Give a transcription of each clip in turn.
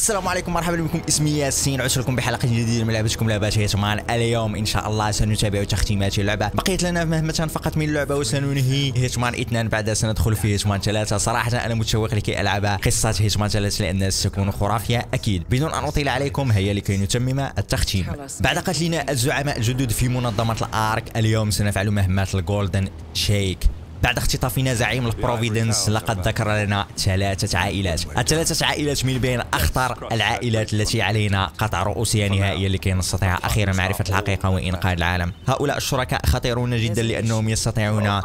السلام عليكم مرحبا بكم اسمي ياسين عشت لكم بحلقه جديده من لعبتكم لعبه هيتمان اليوم ان شاء الله سنتابع تختيمات اللعبه بقيت لنا مهمه فقط من اللعبه وسننهي هيتمان اثنان بعد سندخل في هيتمان ثلاثه صراحه انا متشوق لكي العب قصه هيتمان ثلاثه لانها ستكون خرافيه اكيد بدون ان اطيل عليكم هيا لكي نتمم التختيم بعد قتلنا الزعماء الجدد في منظمه الارك اليوم سنفعل مهمات الجولدن شيك بعد اختطافنا زعيم البروفيدنس لقد ذكر لنا ثلاثة عائلات الثلاثة عائلات من بين أخطر العائلات التي علينا قطع رؤوسها نهائيا لكي نستطيع أخيرا معرفة الحقيقة وإنقاذ العالم هؤلاء الشركاء خطيرون جدا لأنهم يستطيعون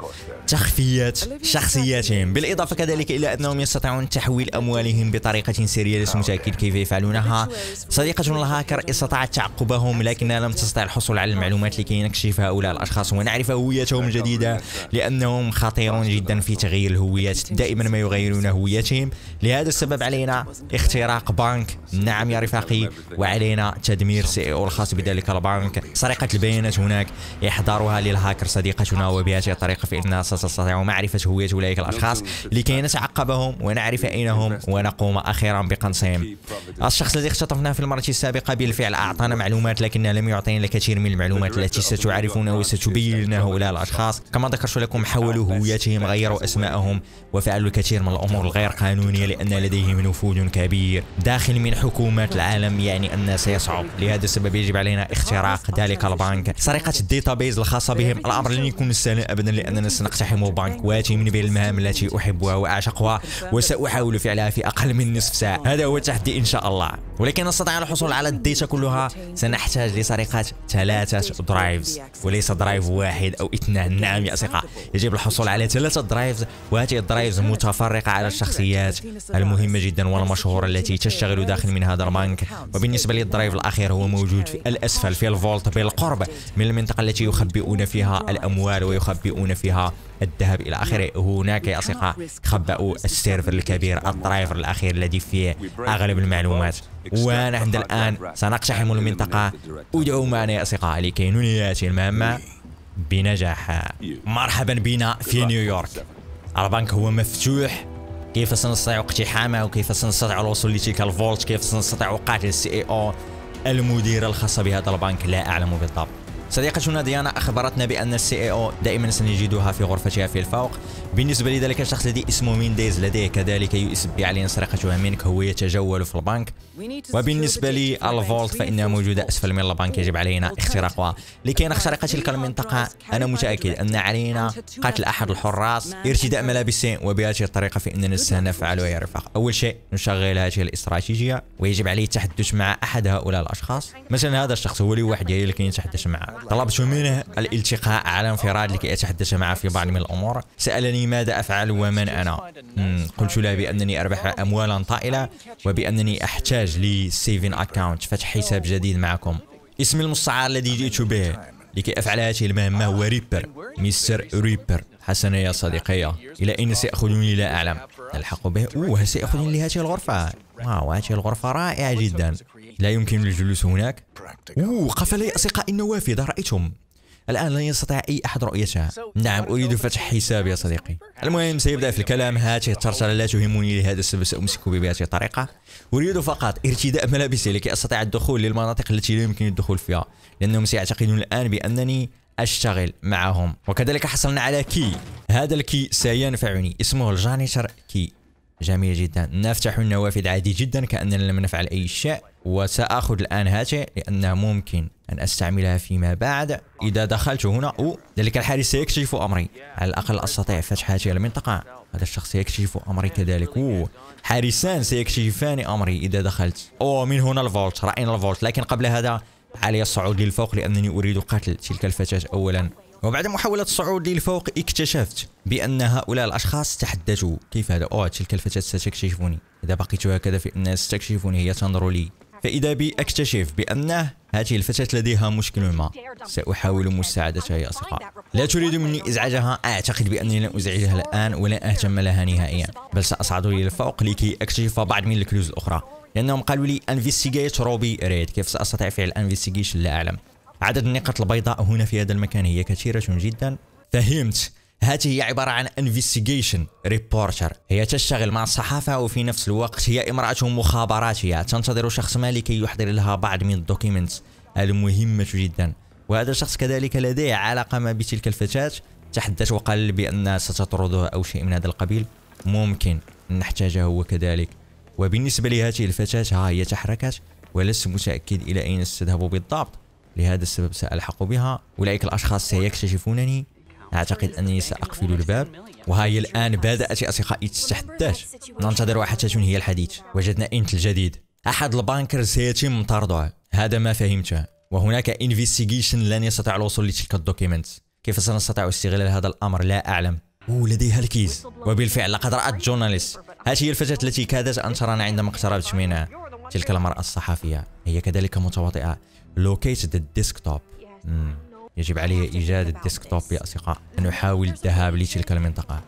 تخفيات شخصياتهم يعني. بالإضافة كذلك إلى أنهم يستطيعون تحويل أموالهم بطريقة سرية لست متأكد كيف يفعلونها صديقتنا الهاكر استطاعت تعقبهم لكنها لم تستطع الحصول على المعلومات لكي نكشف هؤلاء الأشخاص ونعرف هويتهم الجديدة لأنهم خطيرون جدا في تغيير الهويات دائما ما يغيرون هويتهم لهذا السبب علينا اختراق بنك نعم يا رفاقي وعلينا تدمير سي او الخاص بذلك البنك سرقة البيانات هناك يحضرها للهاكر صديقتنا وبهذه الطريقة فإننا ستستطيع معرفة هوية أولئك الأشخاص لكي نتعقبهم ونعرف أين هم ونقوم أخيرا بقنصهم الشخص الذي اختطفناه في المرة السابقة بالفعل أعطانا معلومات لكنه لم يعطينا الكثير من المعلومات التي ستعرفنا وستبين لنا هؤلاء الأشخاص كما ذكرت لكم حولوا هويتهم غيروا أسمائهم وفعلوا الكثير من الأمور الغير قانونية لأن لديهم نفوذ كبير داخل من حكومات العالم يعني أن سيصعب لهذا السبب يجب علينا اختراق ذلك البنك سرقة الديتابيز الخاصة بهم الأمر لن يكون سهلا أبدا لأننا سنقتحم سأقتحم بنك واتي من بين المهام التي أحبها وأعشقها وسأحاول فعلها في أقل من نصف ساعة هذا هو التحدي إن شاء الله ولكن نستطيع الحصول على الديتا كلها سنحتاج لسرقة ثلاثة درايفز وليس درايف واحد أو اثنان نعم يا أصدقاء يجب الحصول على ثلاثة درايفز وهذه الدرايفز متفرقة على الشخصيات المهمة جدا والمشهورة التي تشتغل داخل من هذا البنك وبالنسبة للدرايف الأخير هو موجود في الأسفل في الفولت بالقرب من المنطقة التي يخبئون فيها الأموال ويخبئون فيها الذهب إلى آخره هناك يا أصدقاء خبأوا السيرفر الكبير الدرايفر الأخير الذي فيه أغلب المعلومات ونحن الآن سنقتحم المنطقة ودعوا معنا يا أصدقاء لكي ننهي هذه المهمة بنجاح مرحبا بنا في نيويورك البنك هو مفتوح كيف سنستطيع اقتحامه كيف سنستطيع الوصول لتلك الفولت كيف سنستطيع قتل السي اي او المدير الخاص بهذا البنك لا اعلم بالضبط صديقتنا ديانا أخبرتنا بأن السي اي او دائما سنجدها في غرفتها في الفوق بالنسبة لذلك الشخص الذي اسمه مينديز لديه كذلك يؤسبي علينا سرقتها منك هو يتجول في البنك وبالنسبة للفولت فإنها موجودة أسفل من البنك يجب علينا اختراقها لكي نخترق تلك المنطقة أنا متأكد أن علينا قتل أحد الحراس ارتداء ملابسه وبهذه الطريقة فإننا سنفعل يا رفاق أول شيء نشغل هذه الاستراتيجية ويجب عليه التحدث مع أحد هؤلاء الأشخاص مثلا هذا الشخص هو لوحده لكن يتحدث معه طلبت منه الالتقاء على انفراد لكي أتحدث معه في بعض من الأمور سألني ماذا أفعل ومن أنا قلت له بأنني أربح أموالا طائلة وبأنني أحتاج لسيفين أكاونت فتح حساب جديد معكم اسم المستعار الذي جئت به لكي أفعل هذه المهمة هو ريبر مستر ريبر حسنا يا صديقي إلى أين سيأخذني لا أعلم الحق به أوه سيأخذني لهذه الغرفة واو هذه الغرفة رائعة جدا لا يمكن الجلوس هناك أوه قفلي اصدقاء النوافذ رايتم الآن لن يستطيع أي أحد رؤيتها نعم أريد فتح حساب يا صديقي المهم سيبدأ في الكلام هاته الترسل لا تهمني لهذا السبب سأمسك بهذه الطريقة أريد فقط ارتداء ملابسي لكي أستطيع الدخول للمناطق التي لا يمكن الدخول فيها لأنهم سيعتقدون الآن بأنني أشتغل معهم وكذلك حصلنا على كي هذا الكي سينفعني اسمه الجانيتر كي جميل جدا نفتح النوافذ عادي جدا كأننا لم نفعل أي شيء وسأخذ الآن هاتي لأنها ممكن أن أستعملها فيما بعد إذا دخلت هنا أو ذلك الحارس سيكشف أمري على الأقل أستطيع فتح هذه المنطقة هذا الشخص سيكشف أمري كذلك أوه. حارسان سيكشفان أمري إذا دخلت أوه من هنا الفولت رأينا الفولت لكن قبل هذا علي الصعود للفوق لأنني أريد قتل تلك الفتاة أولا وبعد محاولة الصعود للفوق اكتشفت بأن هؤلاء الأشخاص تحدثوا كيف هذا أوه تلك الفتاة ستكتشفني إذا بقيت هكذا فإنها ستكشفني هي تنظر لي فإذا بي أكتشف بأن هذه الفتاة لديها مشكل ما سأحاول مساعدتها يا أصدقاء لا تريد مني إزعاجها أعتقد بأنني لن أزعجها الآن ولن أهتم لها نهائيا بل سأصعد للفوق لكي أكتشف بعض من الكلوز الأخرى لأنهم قالوا لي انفستيغيت روبي ريد كيف سأستطيع فعل انفستيغيشن لا أعلم عدد النقاط البيضاء هنا في هذا المكان هي كثيرة جدا فهمت هذه هي عبارة عن انفستيجيشن ريبورتر هي تشتغل مع الصحافة وفي نفس الوقت هي امرأة مخابراتية تنتظر شخص ما لكي يحضر لها بعض من الدوكيمنتس المهمة جدا وهذا الشخص كذلك لديه علاقة ما بتلك الفتاة تحدث وقال بأن ستطرده أو شيء من هذا القبيل ممكن نحتاجه كذلك وبالنسبة لهذه الفتاة ها هي تحركت ولست متأكد إلى أين ستذهب بالضبط لهذا السبب سألحق بها أولئك الأشخاص سيكتشفونني أعتقد أنني سأقفل الباب وهي الآن بدأت أصدقائي تتحدث ننتظر حتى تنهي الحديث وجدنا إنت الجديد أحد البانكر سيتم طرده هذا ما فهمته وهناك انفستيجيشن لن يستطيع الوصول لتلك الدوكيمنت كيف سنستطيع استغلال هذا الأمر لا أعلم أوه لديها الكيس وبالفعل لقد رأت جورناليست هذه هي الفتاة التي كادت أن ترانا عندما اقتربت منها تلك المرأة الصحفية هي كذلك متواطئة located desktop. يجب علي إيجاد الديسكتوب يا أصدقاء نحاول الذهاب لتلك المنطقة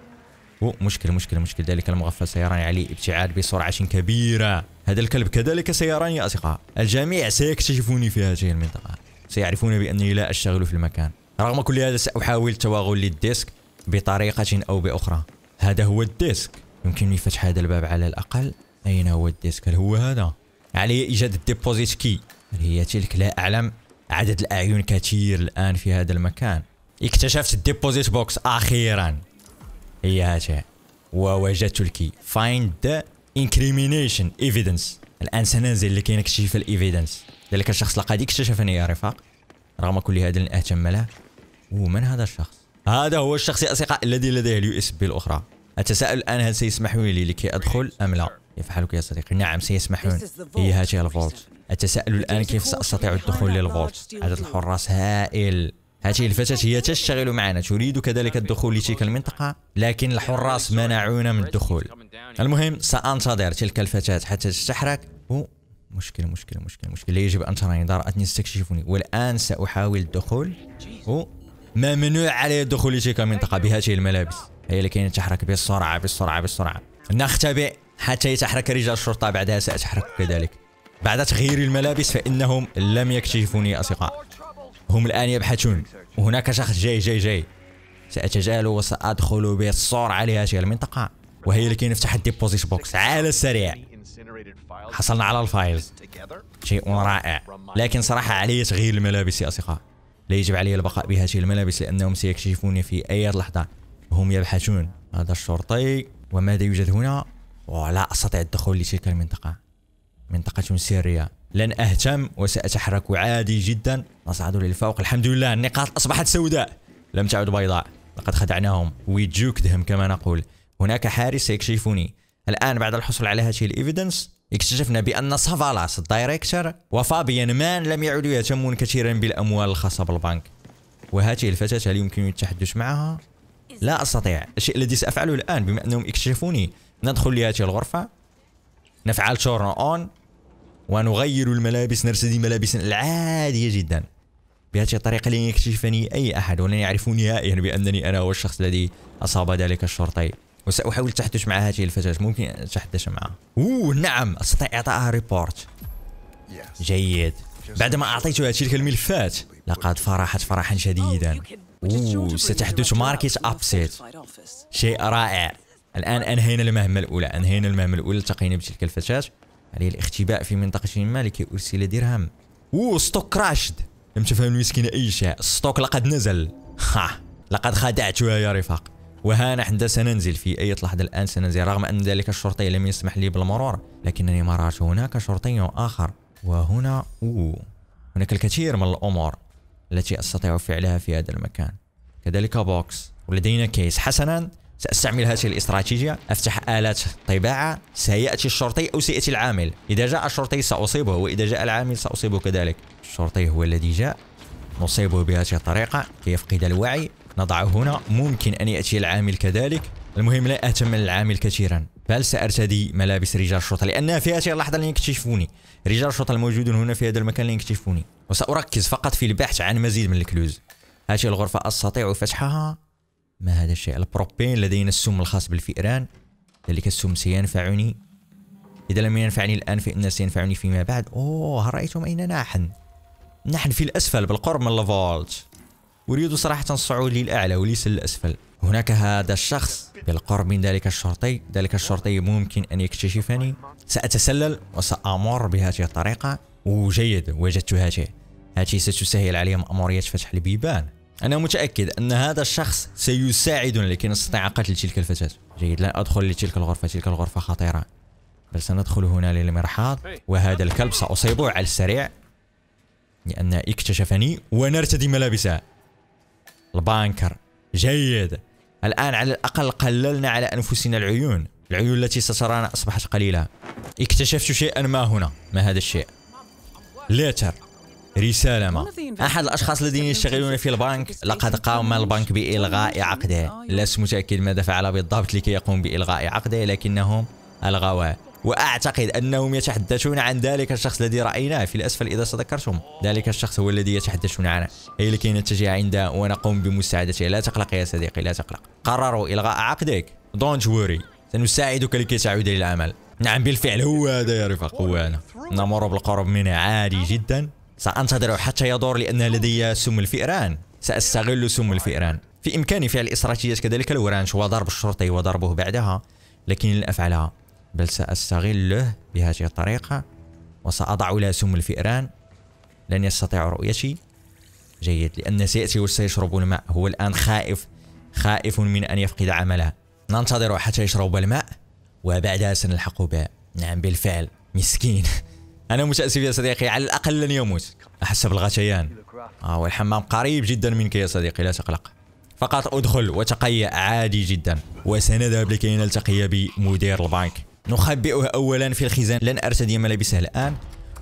او مشكل مشكل مشكل ذلك المغفل سيراني عليه ابتعاد بسرعة كبيرة هذا الكلب كذلك سيراني يا أصدقاء الجميع سيكتشفوني في هذه المنطقة سيعرفون بأنني لا أشتغل في المكان رغم كل هذا سأحاول التوغل للديسك بطريقة أو بأخرى هذا هو الديسك يمكنني فتح هذا الباب على الأقل أين هو الديسك هل هو هذا علي إيجاد الديبوزيت كي هي تلك لا أعلم عدد الأعين كثير الآن في هذا المكان اكتشفت الديبوزيت بوكس أخيرا هي هاتها ووجدت الكي فايند ذا انكريمينيشن ايفيدنس الآن سننزل لكي نكتشف الإيفيدنس ذلك الشخص لقد اكتشفني يا رفاق رغم كل هذا لن أهتم له ومن هذا الشخص؟ هذا هو الشخص يا أصدقاء الذي لديه اليو اس بي الأخرى أتساءل الآن هل سيسمحون لي لكي أدخل أم لا؟ كيف حالك يا صديقي؟ نعم سيسمحون هي هاته الفولت أتساءل الآن كيف سأستطيع الدخول للغرف عدد الحراس هائل هذه الفتاة هي تشتغل معنا تريد كذلك الدخول لتلك المنطقة لكن الحراس منعونا من الدخول المهم سأنتظر تلك الفتاة حتى تستحرك مشكلة مشكلة مشكلة مشكلة لا يجب أن تراني دارت تستكشفني والآن سأحاول الدخول ممنوع علي الدخول لتلك المنطقة بهذه الملابس هي اللي نتحرك تحرك بسرعة بسرعة بسرعة نختبئ حتى يتحرك رجال الشرطة بعدها سأتحرك كذلك بعد تغيير الملابس فإنهم لم يكتشفوني أصدقاء هم الآن يبحثون وهناك شخص جاي جاي جاي سأتجاهل وسأدخل على هذه المنطقة وهي اللي نفتح الديبوزيت بوكس على السريع حصلنا على الفايلز شيء رائع لكن صراحة علي تغيير الملابس يا أصدقاء لا يجب علي البقاء بهذه الملابس لأنهم سيكتشفوني في أي لحظة هم يبحثون هذا الشرطي وماذا يوجد هنا؟ ولا أستطيع الدخول لتلك المنطقة منطقة سرية لن أهتم وسأتحرك عادي جدا نصعد للفوق الحمد لله النقاط أصبحت سوداء لم تعد بيضاء لقد خدعناهم ويجوكدهم كما نقول هناك حارس سيكشفني الآن بعد الحصول على هذه الإيفيدنس اكتشفنا بأن سافالاس الدايركتور وفابيان مان لم يعدوا يهتمون كثيرا بالأموال الخاصة بالبنك وهذه الفتاة هل يمكنني التحدث معها؟ لا أستطيع الشيء الذي سأفعله الآن بما أنهم اكتشفوني ندخل لهذه الغرفة نفعل شورنا اون ونغير الملابس نرتدي ملابسنا العادية جدا بهذه الطريقة لن يكتشفني أي أحد ولن يعرفوا نهائيا بأنني أنا هو الشخص الذي أصاب ذلك الشرطي وسأحاول التحدث مع هذه الفتاة ممكن أن أتحدث معها أوه نعم أستطيع إعطائها ريبورت جيد بعدما أعطيتها تلك الملفات لقد فرحت فرحا شديدا أوه ستحدث ماركت أبسيت شيء رائع الآن أنهينا المهمة الأولى أنهينا المهمة الأولى التقينا بتلك الفتاة عليه الاختباء في منطقة ما لكي أرسل درهم أوه ستوك كراشد لم تفهم المسكينة أي شيء الستوك لقد نزل ها لقد خدعتها يا رفاق وها نحن سننزل في أي لحظة الآن سننزل رغم أن ذلك الشرطي لم يسمح لي بالمرور لكنني مررت هناك شرطي آخر وهنا أوه هناك الكثير من الأمور التي أستطيع فعلها في هذا المكان كذلك بوكس ولدينا كيس حسنا سأستعمل هذه الاستراتيجية أفتح آلات طباعة سيأتي الشرطي أو سيأتي العامل إذا جاء الشرطي سأصيبه وإذا جاء العامل سأصيبه كذلك الشرطي هو الذي جاء نصيبه بهذه الطريقة يفقد الوعي نضعه هنا ممكن أن يأتي العامل كذلك المهم لا أهتم العامل كثيرا بل سأرتدي ملابس رجال الشرطة لأن في هذه اللحظة لن يكتشفوني رجال الشرطة الموجودون هنا في هذا المكان لن يكتشفوني وسأركز فقط في البحث عن مزيد من الكلوز هذه الغرفة أستطيع فتحها ما هذا الشيء البروبين لدينا السم الخاص بالفئران ذلك السم سينفعني إذا لم ينفعني الآن فإن سينفعني فيما بعد أوه رأيتم أين نحن؟ نحن في الأسفل بالقرب من الفولت أريد صراحة الصعود للأعلى وليس للأسفل هناك هذا الشخص بالقرب من ذلك الشرطي ذلك الشرطي ممكن أن يكتشفني سأتسلل وسأمر بهذه الطريقة وجيد وجدت هاتي هاتي ستسهل علي مأمورية فتح البيبان أنا متأكد أن هذا الشخص سيساعدنا لكي نستطيع قتل تلك الفتاة جيد لن أدخل لتلك الغرفة تلك الغرفة خطيرة بل سندخل هنا للمرحاض إيه. وهذا الكلب سأصيبه على السريع لأن اكتشفني ونرتدي ملابسه البانكر جيد الآن على الأقل قللنا على أنفسنا العيون العيون التي سترانا أصبحت قليلة اكتشفت شيئا ما هنا ما هذا الشيء ليتر رسالة ما أحد الأشخاص الذين يشتغلون في البنك لقد قام البنك بإلغاء عقده لست متأكد ماذا فعل بالضبط لكي يقوم بإلغاء عقده لكنهم ألغوه وأعتقد أنهم يتحدثون عن ذلك الشخص الذي رأيناه في الأسفل إذا تذكرتم ذلك الشخص هو الذي يتحدثون عنه أي لكي نتجه عنده ونقوم بمساعدته لا تقلق يا صديقي لا تقلق قرروا إلغاء عقدك دونت وري سنساعدك لكي تعود إلى العمل نعم بالفعل هو هذا يا رفاق هو أنا نمر بالقرب منه عادي جدا سأنتظر حتى يدور لأن لدي سم الفئران سأستغل سم الفئران في إمكاني فعل استراتيجيات كذلك الورانش وضرب الشرطي وضربه بعدها لكن لن أفعلها بل سأستغله بهذه الطريقة وسأضع له سم الفئران لن يستطيع رؤيتي جيد لأن سيأتي وسيشرب الماء هو الآن خائف خائف من أن يفقد عمله ننتظر حتى يشرب الماء وبعدها سنلحق به نعم بالفعل مسكين انا متاسف يا صديقي على الاقل لن يموت احس بالغثيان اه والحمام قريب جدا منك يا صديقي لا تقلق فقط ادخل وتقيأ عادي جدا وسنذهب لكي نلتقي بمدير البنك نخبئه اولا في الخزان لن ارتدي ملابسه الان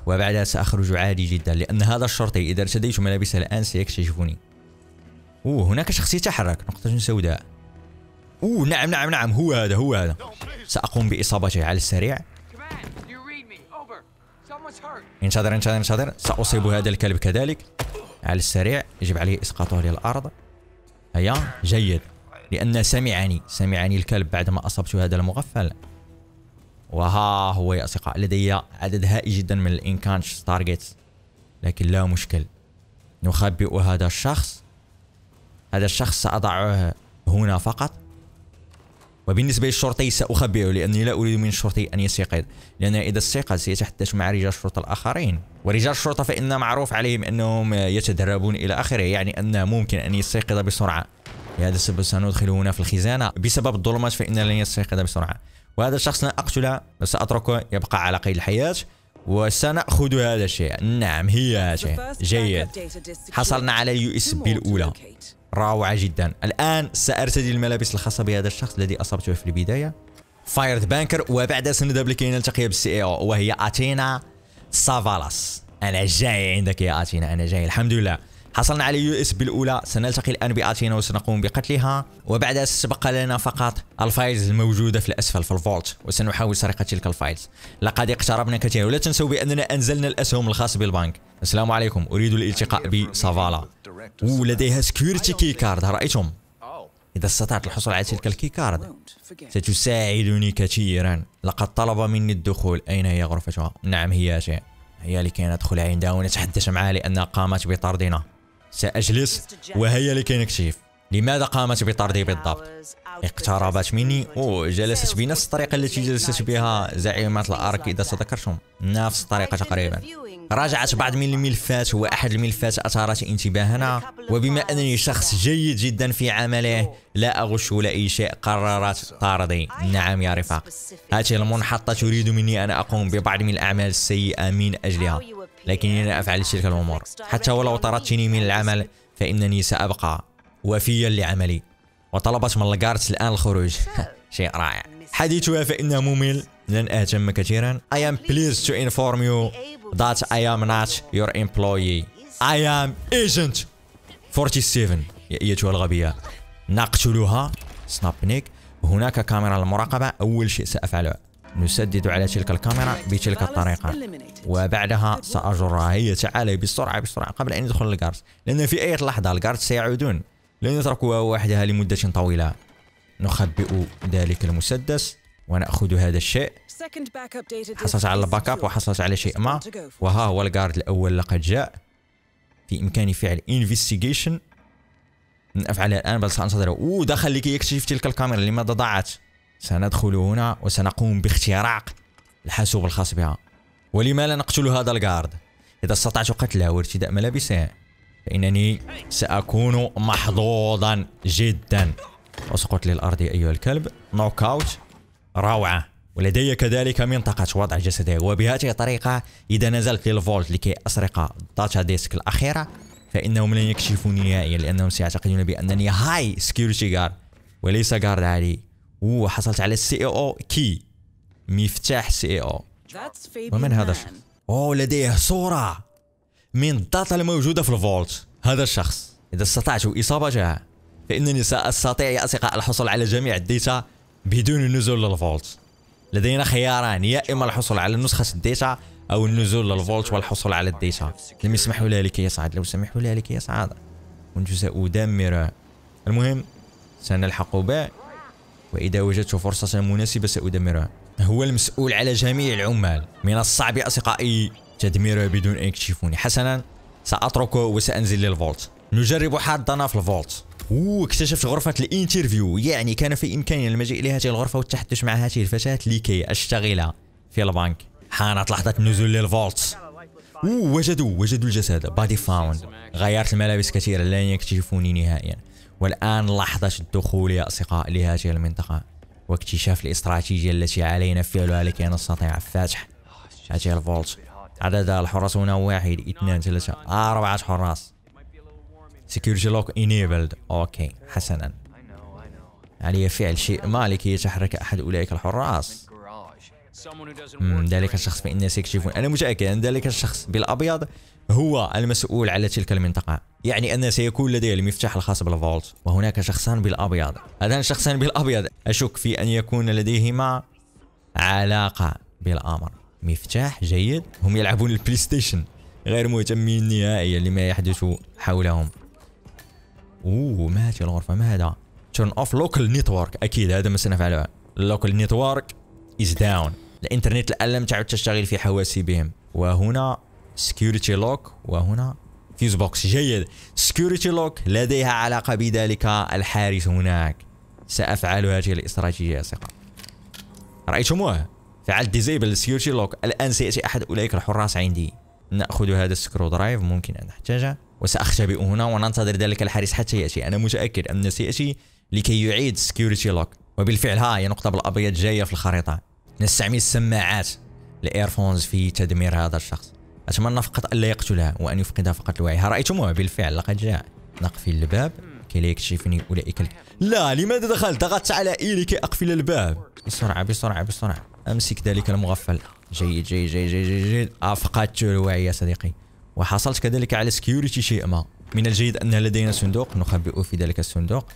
وبعدها ساخرج عادي جدا لان هذا الشرطي اذا ارتديت ملابسه الان سيكتشفني اوه هناك شخص يتحرك نقطة سوداء اوه نعم نعم نعم هو هذا هو هذا ساقوم باصابته على السريع انتظر انتظر انتظر سأصيب هذا الكلب كذلك على السريع يجب عليه إسقاطه للأرض هيا جيد لأن سمعني سمعني الكلب بعدما أصبت هذا المغفل وها هو يا أصدقاء لدي عدد هائل جدا من الإنكانش تارجتس لكن لا مشكل نخبئ هذا الشخص هذا الشخص سأضعه هنا فقط وبالنسبة للشرطي سأخبره لأني لا أريد من الشرطي أن يستيقظ لان إذا استيقظ سيتحدث مع رجال الشرطة الآخرين ورجال الشرطة فإن معروف عليهم أنهم يتدربون إلى آخره يعني أنه ممكن أن يستيقظ بسرعة لهذا السبب سندخله هنا في الخزانة بسبب الظلمات فان لن يستيقظ بسرعة وهذا الشخص لن أقتله سأتركه يبقى على قيد الحياة وسنأخذ هذا الشيء نعم هي شيء جيد حصلنا على اليو اس بي الأولى روعة جدا الآن سأرتدي الملابس الخاصة بهذا الشخص الذي أصبته في البداية فايرد بانكر وبعد سندب لكي نلتقي بالسي اي او وهي أتينا سافالاس أنا جاي عندك يا أتينا أنا جاي الحمد لله حصلنا على يو اس بي الاولى سنلتقي الان باتينا وسنقوم بقتلها وبعدها سبق لنا فقط الفايلز الموجوده في الاسفل في الفولت وسنحاول سرقه تلك الفايلز لقد اقتربنا كثيرا ولا تنسوا باننا انزلنا الاسهم الخاص بالبنك السلام عليكم اريد الالتقاء بسافالا لديها سكيورتي كي كارد رايتم إذا استطعت الحصول على تلك الكي كارد ستساعدني كثيرا لقد طلب مني الدخول أين هي غرفتها؟ نعم هي شيء هي لكي ندخل عندها ونتحدث معها لأنها قامت بطردنا سأجلس وهي لكي نكتشف لماذا قامت بطردي بالضبط؟ اقتربت مني وجلست بنفس الطريقة التي جلست بها زعيمة الأرك إذا تذكرتم نفس الطريقة تقريبا راجعت بعض من الملفات وأحد الملفات أثارت انتباهنا وبما أنني شخص جيد جدا في عمله لا أغش ولا أي شيء قررت طردي نعم يا رفاق هذه المنحطة تريد مني أن أقوم ببعض من الأعمال السيئة من أجلها لكني لا أفعل تلك الأمور حتى ولو طردتني من العمل فإنني سأبقى وفيا لعملي وطلبت من لاغارت الآن الخروج شيء رائع حديثها فإنه ممل لن أهتم كثيرا I am pleased to inform you that I am not your employee I am agent 47 يا أيتها الغبية نقتلها سناب نيك هناك كاميرا للمراقبة أول شيء سأفعله نسدد على تلك الكاميرا بتلك الطريقة وبعدها سأجر هي تعالي بسرعة بسرعة قبل أن يدخل الجارد لأن في أي لحظة الجارد سيعودون لن يتركوا وحدها لمدة طويلة نخبئ ذلك المسدس ونأخذ هذا الشيء حصلت على الباك اب وحصلت على شيء ما وها هو الجارد الأول لقد جاء في إمكاني فعل انفستيجيشن أفعلها الآن بل سأنتظره أوه دخل لكي يكتشف تلك الكاميرا لماذا ضاعت سندخل هنا وسنقوم باختراق الحاسوب الخاص بها ولما لا نقتل هذا الجارد إذا استطعت قتله وارتداء ملابسه فإنني سأكون محظوظا جدا اسقط للأرض أيها الكلب نوك أوت روعة ولدي كذلك منطقة وضع جسده وبهذه الطريقة إذا نزلت للفولت لكي أسرق الداتا ديسك الأخيرة فإنهم لن يكشفوني نهائيا لأنهم سيعتقدون بأنني هاي سكيورتي جارد وليس جارد عادي وحصلت على السي او كي مفتاح سي او e ومن هذا الشخص او لديه صوره من الداتا الموجوده في الفولت هذا الشخص اذا استطعت اصابتها فانني ساستطيع يا اصدقاء الحصول على جميع الديتا بدون النزول للفولت لدينا خياران يا اما الحصول على نسخه الديتا او النزول للفولت والحصول على الديتا لم يسمحوا لها لكي يصعد لو سمحوا لها لكي يصعد كنت سادمره المهم سنلحق به وإذا وجدت فرصة مناسبة سأدمرها هو المسؤول على جميع العمال من الصعب أصدقائي تدميرها بدون أن يكشفوني حسنا سأتركه وسأنزل للفولت نجرب حظنا في الفولت اكتشفت غرفة الانترفيو يعني كان في إمكاني المجيء لهذه الغرفة والتحدث مع هذه الفتاة لكي أشتغل في البنك حانت لحظة نزول للفولت وجدوا وجدوا الجسد بادي فاوند غيرت الملابس كثيرا لن يكتشفوني نهائيا والآن لحظة الدخول يا أصدقاء لهذه المنطقة واكتشاف الاستراتيجية التي علينا فعلها لكي نستطيع فتح هذه الفولت عدد الحراس هنا واحد اثنان ثلاثة أربعة حراس سكيورتي لوك انيبلد اوكي حسنا علي يعني فعل شيء ما لكي يتحرك أحد أولئك الحراس ذلك الشخص فإن سيكشفون أنا متأكد أن ذلك الشخص بالأبيض هو المسؤول على تلك المنطقة يعني أن سيكون لديه المفتاح الخاص بالفولت وهناك شخصان بالأبيض هذان الشخصان بالأبيض أشك في أن يكون لديهما علاقة بالأمر مفتاح جيد هم يلعبون البلاي ستيشن غير مهتمين نهائيا لما يحدث حولهم اوه ما هذه الغرفه ما هذا تيرن اوف لوكال نيتورك اكيد هذا ما سنفعله لوكال نيتورك از داون الانترنت الان لم تعد تشتغل في حواسيبهم وهنا سكيورتي لوك وهنا فيوز بوكس جيد سكيورتي لوك لديها علاقه بذلك الحارس هناك سافعل هذه الاستراتيجيه ثقه رايتموه فعلت ديزيبل سكيورتي لوك الان سياتي احد اولئك الحراس عندي ناخذ هذا السكرو درايف ممكن ان نحتاجه وساختبئ هنا وننتظر ذلك الحارس حتى ياتي انا متاكد انه سياتي لكي يعيد سكيورتي لوك وبالفعل ها هي نقطه بالابيض جايه في الخريطه نستعمل السماعات الايرفونز في تدمير هذا الشخص اتمنى فقط الا يقتلها وان يفقدها فقط الوعي رايتموها بالفعل لقد جاء نقفل الباب كي لا يكشفني اولئك لا لماذا دخلت ضغطت على اي لكي اقفل الباب بسرعه بسرعه بسرعه امسك ذلك المغفل جيد جيد جيد جيد جيد جي. افقدت الوعي يا صديقي وحصلت كذلك على سكيورتي شيء ما من الجيد أن لدينا صندوق نخبئه في ذلك الصندوق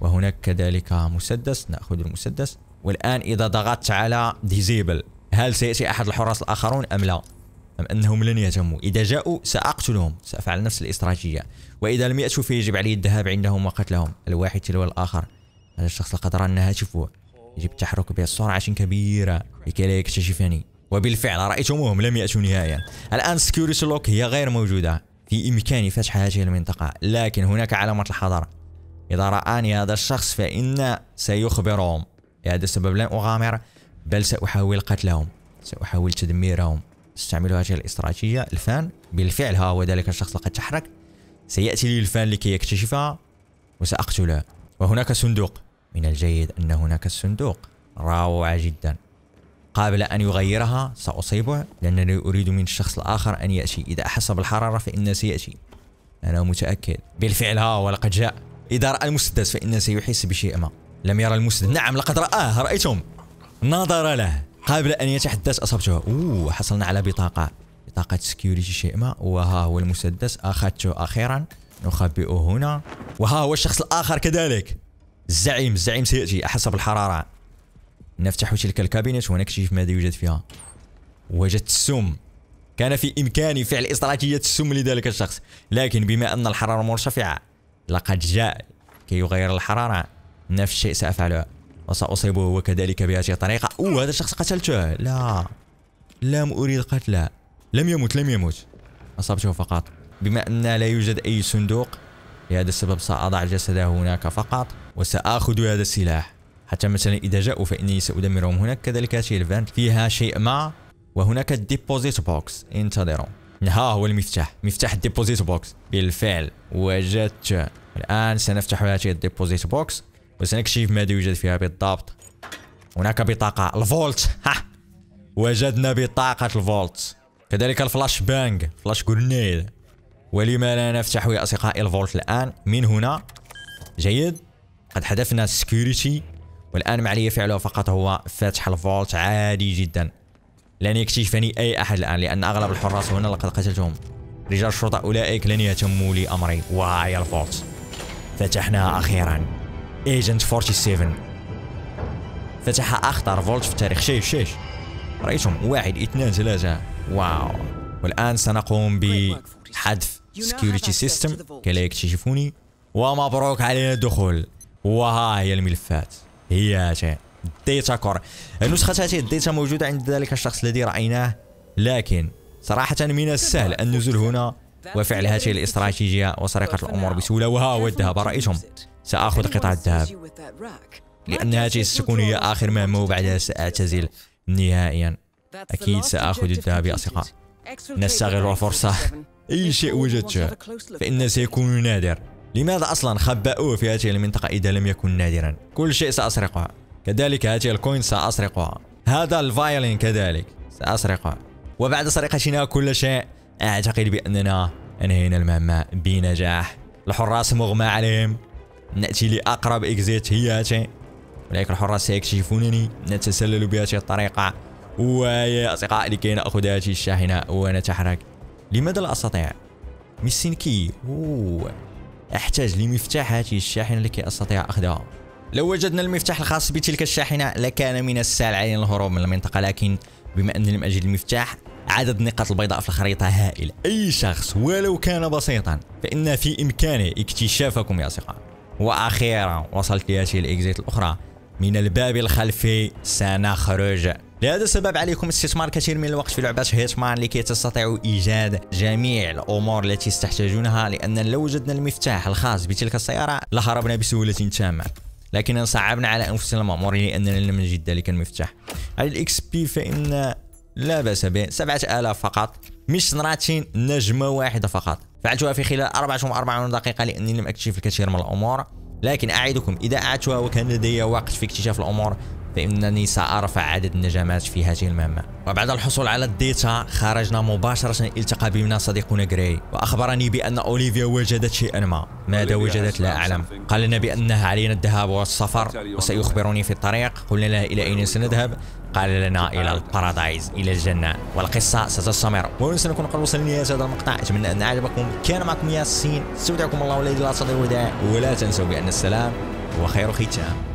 وهناك كذلك مسدس نأخذ المسدس والآن إذا ضغطت على ديزيبل هل سيأتي أحد الحراس الآخرون أم لا؟ أم أنهم لن يهتموا إذا جاءوا سأقتلهم سأفعل نفس الاستراتيجية وإذا لم يأتوا فيجب علي الذهاب عندهم وقتلهم الواحد تلو الآخر هذا الشخص لقد رانا هاتفه يجب التحرك بسرعة كبيرة لكي لا يكتشفني وبالفعل رأيتموهم لم يأتوا نهائيا الآن سكيورتي لوك هي غير موجودة بإمكاني فتح هذه المنطقة لكن هناك علامة الحذر إذا رآني هذا الشخص فإن سيخبرهم لهذا السبب لن أغامر بل سأحاول قتلهم سأحاول تدميرهم استعمل هذه الاستراتيجية الفان بالفعل ها هو ذلك الشخص لقد تحرك سيأتي لي الفان لكي يكتشفها وسأقتله وهناك صندوق من الجيد أن هناك الصندوق روعة جدا قابلة أن يغيرها سأصيبه لأنني أريد من الشخص الآخر أن يأتي إذا أحس بالحرارة فإنه سيأتي أنا متأكد بالفعل ها ولقد جاء إذا رأى المسدس فإنه سيحس بشيء ما لم يرى المسدس نعم لقد رآه رأيتم نظر له قبل أن يتحدث أصبته أوه حصلنا على بطاقة بطاقة سكيورتي شيء ما وها هو المسدس أخذته أخيرا نخبئه هنا وها هو الشخص الآخر كذلك الزعيم الزعيم سيأتي أحس بالحرارة نفتح تلك الكابينة ونكتشف ماذا يوجد فيها وجدت السم كان في إمكاني فعل استراتيجية السم لذلك الشخص لكن بما أن الحرارة مرتفعة لقد جاء كي يغير الحرارة نفس الشيء سأفعله وسأصيبه وكذلك بهذه الطريقة أوه هذا الشخص قتلته لا لم أريد قتله لم يمت لم يمت اصابته فقط بما أن لا يوجد أي صندوق لهذا السبب سأضع جسده هناك فقط وسأخذ هذا السلاح حتى مثلا إذا جاءوا فإني سأدمرهم هناك كذلك شيء الفانت فيها شيء ما وهناك الديبوزيت بوكس انتظروا ها هو المفتاح مفتاح الديبوزيت بوكس بالفعل وجدت الآن سنفتح هذه الديبوزيت بوكس وسنكشف ماذا يوجد فيها بالضبط هناك بطاقة الفولت ها وجدنا بطاقة الفولت كذلك الفلاش بانج فلاش جرنيد ولما لا نفتح يا أصدقائي الفولت الآن من هنا جيد قد حذفنا السكيورتي والآن ما علي فعله فقط هو فتح الفولت عادي جدا لن يكتشفني أي أحد الآن لأن أغلب الحراس هنا لقد قتلتهم رجال الشرطة أولئك لن يهتموا لأمري وها هي الفولت فتحناها أخيرا ايجنت 47 فتح أخطر فولت في التاريخ شيش شيش رايتهم واحد اثنان ثلاثة واو والآن سنقوم بحذف سكيورتي سيستم كي لا يكتشفوني ومبروك علينا الدخول وها هي الملفات هي هياته ديتا كور النسخة هذه الديتا موجودة عند ذلك الشخص الذي رأيناه لكن صراحة من السهل النزول هنا وفعل هذه الاستراتيجية وسرقة الأمور بسهولة وها هو الذهب رأيتم سأخذ قطعة الذهب لأن هذه ستكون هي آخر مهمة وبعدها سأعتزل نهائيا أكيد سأخذ الذهب يا أصدقاء نستغل الفرصة أي شيء وجدته فإنه سيكون نادر لماذا أصلا خبأوه في هذه المنطقة إذا لم يكن نادرا كل شيء سأسرقه. كذلك هذه الكوين سأسرقها هذا الفايلين كذلك سأسرقه وبعد سرقتنا كل شيء أعتقد بأننا أنهينا المهمة بنجاح الحراس مغمى عليهم نأتي لأقرب إكزيت هي ولكن الحراس سيكتشفونني نتسلل بهذه الطريقة ويا أصدقاء لكي نأخذ هذه الشاحنة ونتحرك لماذا لا أستطيع؟ كي أوه. احتاج لمفتاحات الشاحنة لكي أستطيع أخذها لو وجدنا المفتاح الخاص بتلك الشاحنة لكان من السهل علينا الهروب من المنطقة لكن بما أنني لم أجد المفتاح عدد النقاط البيضاء في الخريطة هائل أي شخص ولو كان بسيطا فإن في إمكانه اكتشافكم يا أصدقاء وأخيرا وصلت لهذه الإكزيت الأخرى من الباب الخلفي سنخرج لهذا السبب عليكم استثمار كثير من الوقت في لعبه هيتمان لكي تستطيعوا إيجاد جميع الأمور التي تحتاجونها لأن لو وجدنا المفتاح الخاص بتلك السيارة لهربنا بسهولة تامة لكننا صعبنا على أنفسنا المامور لأننا لم نجد ذلك المفتاح على الإكس بي فإن لا بأس به 7000 فقط مش نراتين نجمة واحدة فقط فعلتها في خلال 44 دقيقة لأني لم أكتشف الكثير من الأمور لكن أعدكم إذا أعدتها وكان لدي وقت في اكتشاف الأمور فإنني سأرفع عدد النجمات في هذه المهمة وبعد الحصول على الديتا خرجنا مباشرة التقى بنا صديقنا غراي وأخبرني بأن أوليفيا وجدت شيئا ما ماذا وجدت لا أعلم قال لنا بأنه علينا الذهاب والسفر وسيخبرني في الطريق قلنا له إلى أين سنذهب قال لنا الى البارادايز الى الجنه والقصه ستستمر وين سنكون قد وصلنا لنهايه هذا المقطع اتمنى ان اعجبكم كان معكم ياسين استودعكم الله ولا لا تضيع الوداع ولا تنسوا بان السلام هو خير ختام